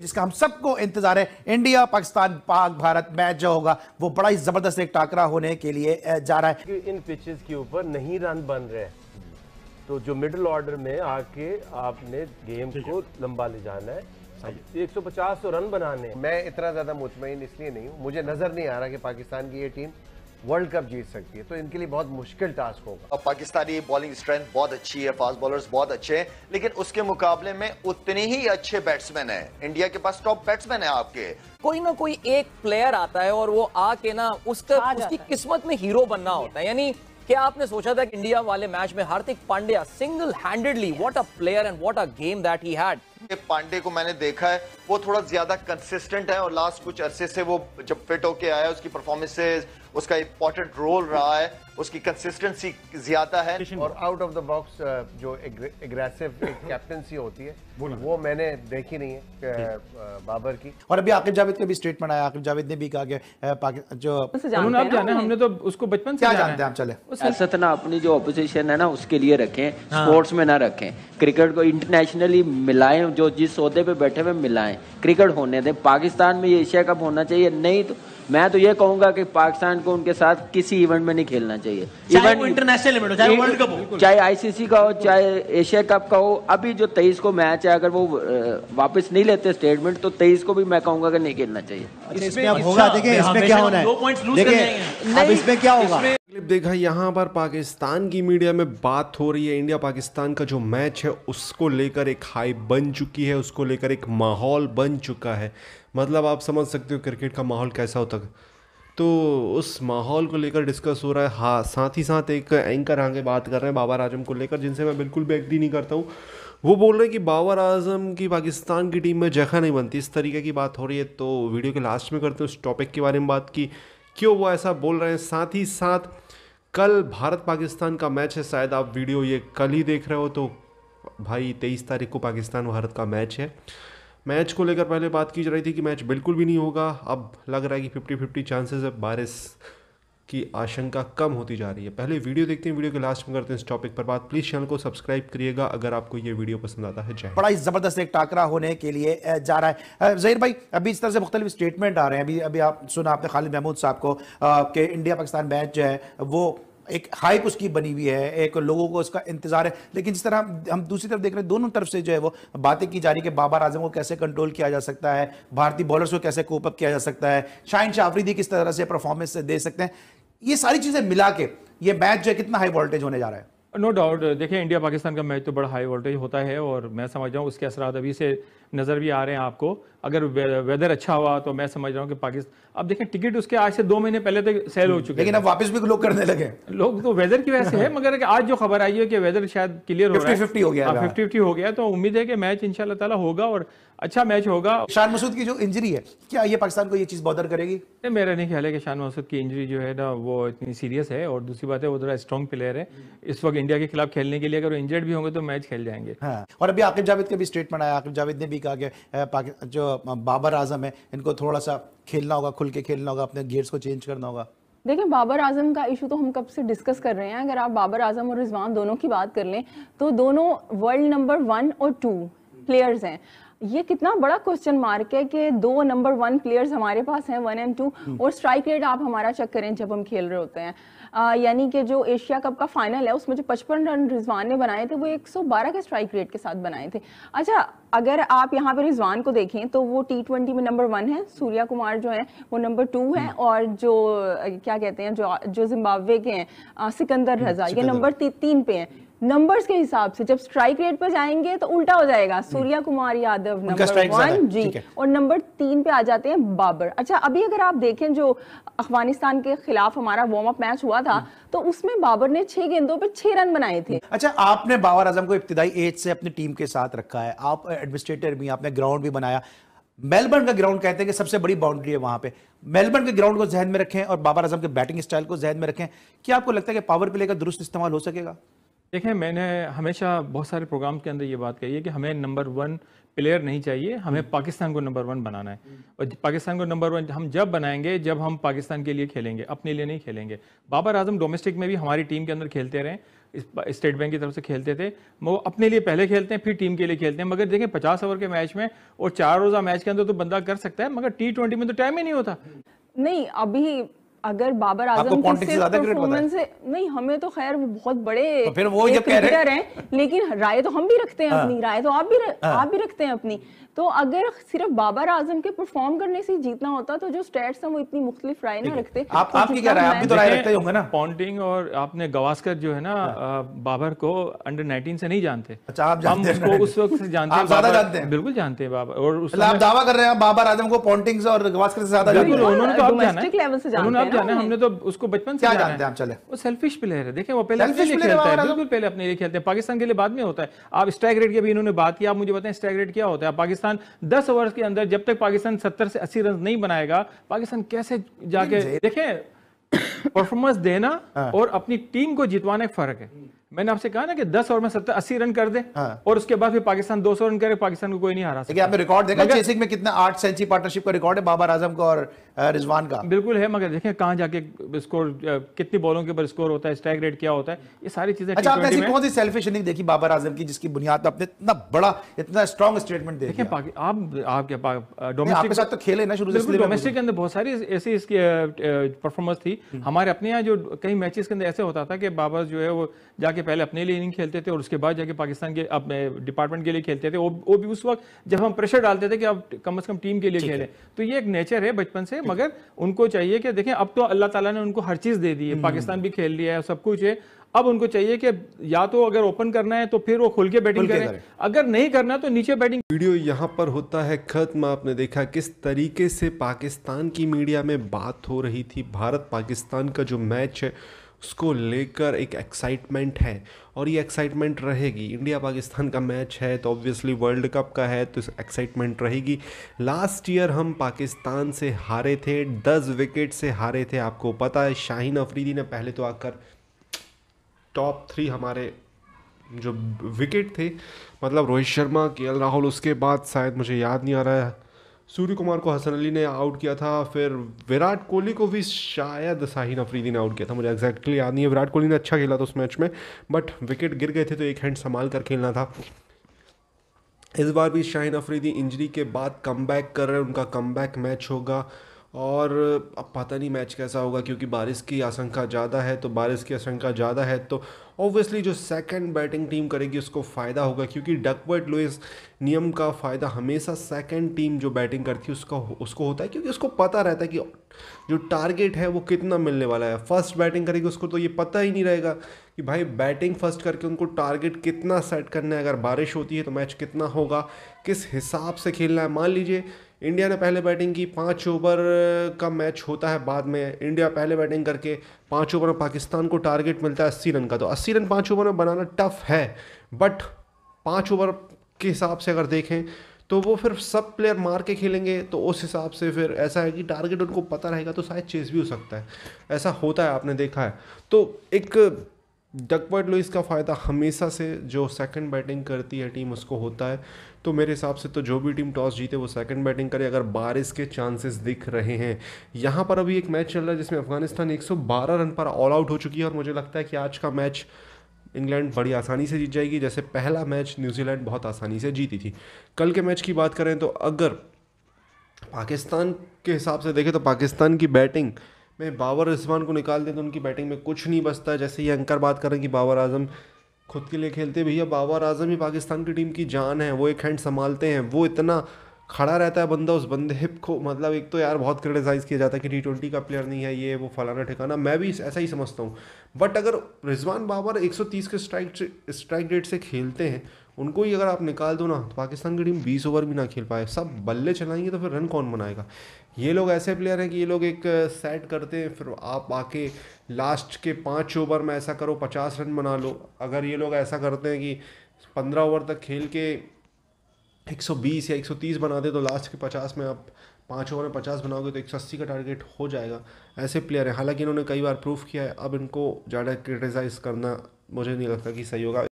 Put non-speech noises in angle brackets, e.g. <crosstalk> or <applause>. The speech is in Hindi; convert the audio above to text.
जिसका हम सबको इंतजार है इंडिया पाकिस्तान पाक भारत मैच जो होगा वो बड़ा ही जबरदस्त एक टाकरा होने के लिए जा रहा है इन पिचेस के ऊपर नहीं रन बन रहे तो जो मिडिल ऑर्डर में आके आपने गेम को लंबा ले जाना है 150 सौ रन तो बनाने मैं इतना ज्यादा मुतमिन इसलिए नहीं हूँ मुझे नजर नहीं आ रहा कि पाकिस्तान की ये टीम वर्ल्ड कप जीत सकती है तो इनके लिए बहुत मुश्किल टास्क होगा पाकिस्तानी बॉलिंग स्ट्रेंथ बहुत अच्छी है फास्ट बॉलर्स बहुत अच्छे हैं लेकिन उसके मुकाबले में उतने ही अच्छे बैट्समैन हैं इंडिया के पास टॉप बैट्समैन है आपके कोई ना कोई एक प्लेयर आता है और वो आके ना उसका उसकी किस्मत में हीरो बनना होता है यानी क्या आपने सोचा था कि इंडिया वाले मैच में Hardik Pandya single handedly what a player and what a game that he had Pandey को मैंने देखा है वो थोड़ा ज्यादा कंसिस्टेंट है और लास्ट कुछ अरसे से वो जब फिट होके आया उसकी परफॉर्मेंसेज उसका इंपॉर्टेंट रोल रहा है उसकी कंसिस्टेंसी ज्यादा है और आउट ऑफ द बॉक्स जो एग्रेसिव कैप्टनसी <laughs> होती है वो मैंने देखी नहीं है uh, uh, बाबर की और अभी आकिब जावेद का भी स्टेटमेंट आया आकिब जावेद ने भी कहा कि uh, जो आप जाने हमने तो उसको बचपन से क्या जानते हैं चले असत तो ना अपनी जो अपोजिशन है ना उसके लिए रखें स्पोर्ट्स हाँ। में ना रखें क्रिकेट को इंटरनेशनली मिलाएं जो जिस सौदे पे बैठे हुए मिलाएं क्रिकेट होने दें पाकिस्तान में एशिया कप होना चाहिए नहीं तो मैं तो ये कहूंगा कि पाकिस्तान को उनके साथ किसी इवेंट में नहीं खेलना चाहिए इवेंट इंटरनेशनल इवेंट चाहे वर्ल्ड कप हो चाहे आईसीसी का हो चाहे एशिया कप का हो अभी जो तेईस को मैच है अगर वो वापस नहीं लेते स्टेटमेंट तो तेईस को भी मैं कहूंगा कि नहीं खेलना चाहिए अच्छा, अच्छा, इसमें क्या होगा देखा यहाँ पर पाकिस्तान की मीडिया में बात हो रही है इंडिया पाकिस्तान का जो मैच है उसको लेकर एक हाई बन चुकी है उसको लेकर एक माहौल बन चुका है मतलब आप समझ सकते हो क्रिकेट का माहौल कैसा होता है तो उस माहौल को लेकर डिस्कस हो रहा है हाँ साथ ही साथ एक एंकर आगे बात कर रहे हैं बाबर आजम को लेकर जिनसे मैं बिल्कुल भी एग्री नहीं करता हूँ वो बोल रहे हैं कि बाबर आजम की पाकिस्तान की टीम में जगह नहीं बनती इस तरीके की बात हो रही है तो वीडियो के लास्ट में करते हैं उस टॉपिक के बारे में बात की क्यों वो ऐसा बोल रहे हैं साथ ही साथ कल भारत पाकिस्तान का मैच है शायद आप वीडियो ये कल ही देख रहे हो तो भाई तेईस तारीख को पाकिस्तान भारत का मैच है मैच को लेकर पहले बात की जा रही थी कि मैच बिल्कुल भी नहीं होगा अब लग रहा है कि फिफ्टी फिफ्टी चांसेस है बारिश की आशंका कम होती जा रही है पहले वीडियो देखते हैं वीडियो के लास्ट में करते हैं इस टॉपिक पर बात प्लीज चैनल को सब्सक्राइब करिएगा अगर आपको ये वीडियो पसंद आता है जय बड़ा ही जबरदस्त एक टाकरा होने के लिए जा रहा है जहीर भाई अभी इस तरह से मुख्तलिफ स्टेटमेंट आ रहे हैं अभी अभी आप सुना आपने खालिद महमूद साहब को कि इंडिया पाकिस्तान मैच जो है वो एक हाइप उसकी बनी हुई है एक लोगों को उसका इंतजार है लेकिन जिस तरह हम दूसरी तरफ देख रहे हैं दोनों तरफ से जो है वो बातें की जा रही है कि बाबर आजम को कैसे कंट्रोल किया जा सकता है भारतीय बॉलर्स को कैसे कोपअप किया जा सकता है शाहिन शाह आफरीदी किस तरह से परफॉर्मेंस दे सकते हैं ये सारी चीज़ें मिला के ये मैच जो है कितना हाई वोल्टेज होने जा रहा है नो डाउट देखिए इंडिया पाकिस्तान का मैच तो बड़ा हाई वोल्टेज होता है और मैं समझ रहा हूँ उसके असरा अभी से नज़र भी आ रहे हैं आपको अगर वेदर अच्छा हुआ तो मैं समझ रहा हूँ कि पाकिस्तान अब देखें टिकट उसके आज से दो महीने पहले तक सेल हो चुके हैं लेकिन अब वापस भी लोग करने लगे लोग तो वेदर की वजह से है मगर आज जो खबर आई है कि वेदर शायद क्लियर हो गया फिफ्टी हो गया फिफ्टी फिफ्टी हो गया तो उम्मीद है कि मैच इन शाला होगा और अच्छा मैच होगा शान मसूद की जो इंजरी है क्या ये पाकिस्तान को ये चीज़ बॉदर करेगी नहीं मेरा नहीं ख्याल है कि शान मसूद की इंजरी जो है ना वो इतनी सीरियस है और दूसरी बात है वो थोड़ा स्ट्रॉन्ग प्लेयर है इस वक्त इंडिया के खिलाफ खेलने के लिए अगर वो इंजर्ड भी होंगे तो मैच खेल जाएंगे हाँ, और अभी आकिब जावेद का भी स्टेटमेंट आया आकिब जावेद ने भी कहा कि जो बाबर आजम है इनको थोड़ा सा खेलना होगा खुल के खेलना होगा अपने गियर्स को चेंज करना होगा देखिए बाबर आजम का इशू तो हम कब से डिस्कस कर रहे हैं अगर आप बाबर आजम और रिजवान दोनों की बात कर लें तो दोनों वर्ल्ड नंबर वन और टू प्लेयर्स हैं ये कितना बड़ा क्वेश्चन मार्क है कि दो नंबर वन प्लेयर्स हमारे पास हैं वन एंड टू और स्ट्राइक रेट आप हमारा चेक करें जब हम खेल रहे होते हैं यानी कि जो एशिया कप का फाइनल है उसमें जो पचपन रन रिजवान ने बनाए थे वो 112 के स्ट्राइक रेट के साथ बनाए थे अच्छा अगर आप यहाँ पर रिजवान को देखें तो वो टी ट्वेंटी में नंबर वन है सूर्या कुमार जो है वो नंबर टू है हम्म। और जो क्या कहते हैं जो जो जिम्बाब्वे के हैं सिकंदर रजा ये नंबर तीन पे हैं नंबर्स के हिसाब से जब स्ट्राइक रेट पर जाएंगे तो उल्टा हो जाएगा सूर्या कुमार यादव नंबर वन जी और नंबर तीन पे आ जाते हैं बाबर अच्छा अभी अगर आप देखें जो अफगानिस्तान के खिलाफ हमारा वार्म अप मैच हुआ था तो उसमें बाबर ने छह गेंदों पर छह रन बनाए थे अच्छा आपने बाबर आजम को इब्तदाई एज से अपनी टीम के साथ रखा है आप एडमिनिस्ट्रेटर भी आपने ग्राउंड भी बनाया मेलबर्न का ग्राउंड कहते हैं कि सबसे बड़ी बाउंड्री है वहां पे मेलबर्न के ग्राउंड को जहन में रखें और बाबर आजम के बैटिंग स्टाइल को जहन में रखें क्या आपको लगता है कि पावर प्ले का दुरुस्त इस्तेमाल हो सकेगा देखें मैंने हमेशा बहुत सारे प्रोग्राम के अंदर ये बात कही है कि हमें नंबर वन प्लेयर नहीं चाहिए हमें हम्म। पाकिस्तान को नंबर वन बनाना है हम्म। और पाकिस्तान को नंबर वन हम जब बनाएंगे जब हम पाकिस्तान के लिए खेलेंगे अपने लिए नहीं खेलेंगे बाबर आजम डोमेस्टिक में भी हमारी टीम के अंदर खेलते रहे स्टेट बैंक की तरफ से खेलते थे वो अपने लिए पहले खेलते हैं फिर टीम के लिए खेलते हैं मगर देखें पचास ओवर के मैच में और चार रोज़ा मैच के अंदर तो बंदा कर सकता है मगर टी ट्वेंटी में तो टाइम ही नहीं होता हम्म। नहीं अभी अगर बाबर आजम की परफॉर्मेंस नहीं हमें तो खैर वो बहुत बड़े तो फिर वो जब कह रहे हैं लेकिन राय तो हम भी रखते हैं हाँ। अपनी राय तो आप भी र, हाँ। आप भी रखते हैं अपनी तो अगर सिर्फ बाबर आजम के परफॉर्म करने से जीतना होता तो जो स्टेट्स हैं वो इतनी मुख्तलिफ राय ना रखते आप तो आपकी क्या राय आप भी तो राय रखते होंगे ना पॉन्टिंग और आपने गवास्कर जो है ना हाँ। बाबर को अंडर 19 से नहीं जानते अच्छा आप हम उसको उस वक्त से <laughs> जानते हैं ज्यादा जानते हैं बिल्कुल जानते हैं बाबर और मतलब आप दावा कर रहे हैं बाबर आजम को पॉन्टिंग और गवास्कर से ज्यादा उन्होंने तो आप जाना है जाना हमने तो उसको बचपन से क्या जानते हैं चले वो सेल्फिश प्लेयर है देखें वो पहले अपने लिए खेलता है तो- बिल्कुल पहले अपने लिए खेलते हैं पाकिस्तान के लिए बाद में होता है आप स्ट्राइक रेट की अभी इन्होंने बात की आप मुझे बताएं स्ट्राइक रेट क्या होता है पाकिस्तान दस ओवर के अंदर जब तक पाकिस्तान सत्तर से अस्सी रन नहीं बनाएगा पाकिस्तान कैसे जाके देखें परफॉर्मेंस देना हाँ। और अपनी टीम को जितवाना एक फर्क है मैंने आपसे कहा ना कि 10 ओवर में सत्तर अस्सी रन कर दे हाँ। और उसके बाद फिर पाकिस्तान 200 रन करे पाकिस्तान को कोई नहीं हरा सकता आपने रिकॉर्ड देखा चेसिंग में कितना आठ सेंचुरी पार्टनरशिप का रिकॉर्ड है बाबर आजम का और रिजवान का बिल्कुल है मगर देखें कहा जाके स्कोर कितनी बॉलों के ऊपर स्कोर होता है स्ट्राइक रेट क्या होता है ये सारी चीजें अच्छा आपने ऐसी कौन सी सेल्फिश इनिंग देखी बाबर आजम की जिसकी बुनियाद आपने इतना बड़ा इतना स्ट्रॉन्ग स्टेटमेंट देखे आप आपके डोमेस्टिक साथ तो खेले ना शुरू डोमेस्टिक के अंदर बहुत सारी ऐसी इसकी परफॉर्मेंस थी हम्म। हमारे अपने यहाँ जो कई मैचेस के अंदर ऐसे होता था कि बाबर जो है वो जाके पहले अपने लिए इनिंग खेलते थे और उसके बाद जाके पाकिस्तान के अपने डिपार्टमेंट के लिए खेलते थे वो वो भी उस वक्त जब हम प्रेशर डालते थे कि अब कम अज़ कम टीम के लिए खेलें तो ये एक नेचर है बचपन से मगर उनको चाहिए कि देखें अब तो अल्लाह तला ने उनको हर चीज़ दे दी है हम्म। पाकिस्तान भी खेल लिया है सब कुछ है अब उनको चाहिए कि या तो अगर ओपन करना है तो फिर वो खुल के बैटिंग करें।, करें अगर नहीं करना तो नीचे बैटिंग वीडियो यहाँ पर होता है खत्म आपने देखा किस तरीके से पाकिस्तान की मीडिया में बात हो रही थी भारत पाकिस्तान का जो मैच है उसको लेकर एक एक्साइटमेंट है और ये एक्साइटमेंट रहेगी इंडिया पाकिस्तान का मैच है तो ऑब्वियसली वर्ल्ड कप का है तो एक्साइटमेंट रहेगी लास्ट ईयर हम पाकिस्तान से हारे थे दस विकेट से हारे थे आपको पता है शाहीन अफरीदी ने पहले तो आकर टॉप थ्री हमारे जो विकेट थे मतलब रोहित शर्मा के एल राहुल उसके बाद शायद मुझे याद नहीं आ रहा है सूर्य कुमार को हसन अली ने आउट किया था फिर विराट कोहली को भी शायद शाहीन अफरीदी ने आउट किया था मुझे एग्जैक्टली याद नहीं है विराट कोहली ने अच्छा खेला था उस मैच में बट विकेट गिर गए थे तो एक हैंड संभाल कर खेलना था इस बार भी शाहिन अफरीदी इंजरी के बाद कम बैक कर रहे हैं उनका कम बैक मैच होगा और अब पता नहीं मैच कैसा होगा क्योंकि बारिश की आशंका ज़्यादा है तो बारिश की आशंका ज़्यादा है तो ऑब्वियसली जो सेकंड बैटिंग टीम करेगी उसको फ़ायदा होगा क्योंकि डकवर्ट लुइस नियम का फ़ायदा हमेशा सेकंड टीम जो बैटिंग करती है उसका उसको होता है क्योंकि उसको पता रहता है कि जो टारगेट है वो कितना मिलने वाला है फर्स्ट बैटिंग करेगी उसको तो ये पता ही नहीं रहेगा कि भाई बैटिंग फर्स्ट करके उनको टारगेट कितना सेट करना है अगर बारिश होती है तो मैच कितना होगा किस हिसाब से खेलना है मान लीजिए इंडिया ने पहले बैटिंग की पाँच ओवर का मैच होता है बाद में इंडिया पहले बैटिंग करके पाँच ओवर में पाकिस्तान को टारगेट मिलता है अस्सी रन का तो अस्सी रन पाँच ओवर में बनाना टफ है बट पाँच ओवर के हिसाब से अगर देखें तो वो फिर सब प्लेयर मार के खेलेंगे तो उस हिसाब से फिर ऐसा है कि टारगेट उनको पता रहेगा तो शायद चेस भी हो सकता है ऐसा होता है आपने देखा है तो एक डकवर्ड लुइस का फ़ायदा हमेशा से जो सेकंड बैटिंग करती है टीम उसको होता है तो मेरे हिसाब से तो जो भी टीम टॉस जीते वो सेकंड बैटिंग करे अगर बारिश के चांसेस दिख रहे हैं यहाँ पर अभी एक मैच चल रहा है जिसमें अफगानिस्तान 112 रन पर ऑल आउट हो चुकी है और मुझे लगता है कि आज का मैच इंग्लैंड बड़ी आसानी से जीत जाएगी जैसे पहला मैच न्यूजीलैंड बहुत आसानी से जीती थी कल के मैच की बात करें तो अगर पाकिस्तान के हिसाब से देखें तो पाकिस्तान की बैटिंग में बाबर रिजवान को निकाल दें तो उनकी बैटिंग में कुछ नहीं बचता जैसे ये अंकर बात कर रहे हैं कि बाबर आजम खुद के लिए खेलते भैया बाबर आजम ही पाकिस्तान की टीम की जान है वो एक हैंड संभालते हैं वो इतना खड़ा रहता है बंदा उस बंदे हिप को मतलब एक तो यार बहुत क्रिटिसाइज़ किया जाता है कि टी ट्वेंटी का प्लेयर नहीं है ये वो फलाना ठिकाना मैं भी ऐसा ही समझता हूँ बट अगर रिजवान बाबर 130 के स्ट्राइक स्ट्राइक रेट से खेलते हैं उनको ही अगर आप निकाल दो ना तो पाकिस्तान की टीम बीस ओवर भी ना खेल पाए सब बल्ले चलाएंगे तो फिर रन कौन बनाएगा ये लोग ऐसे प्लेयर हैं कि ये लोग एक सेट करते हैं फिर आप आके लास्ट के पाँच ओवर में ऐसा करो पचास रन बना लो अगर ये लोग ऐसा करते हैं कि पंद्रह ओवर तक खेल के 120 या 130 बना दे तो लास्ट के 50 में आप पाँच ओवर में पचास बनाओगे तो एक सौ अस्सी का टारगेट हो जाएगा ऐसे प्लेयर हैं हालांकि इन्होंने कई बार प्रूफ किया है अब इनको ज़्यादा क्रिटिसाइज़ करना मुझे नहीं लगता कि सही होगा